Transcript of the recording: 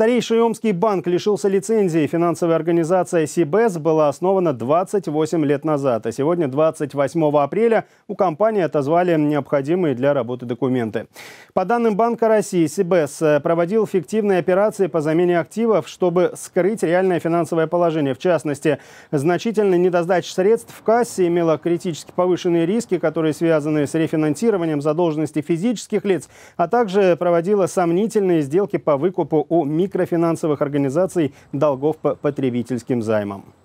Старейший Омский банк лишился лицензии. Финансовая организация СИБЭС была основана 28 лет назад, а сегодня, 28 апреля, у компании отозвали необходимые для работы документы. По данным Банка России, СИБЭС э, проводил фиктивные операции по замене активов, чтобы скрыть реальное финансовое положение. В частности, значительная недосдача средств в кассе имела критически повышенные риски, которые связаны с рефинансированием задолженности физических лиц, а также проводила сомнительные сделки по выкупу у микро микрофинансовых организаций долгов по потребительским займам.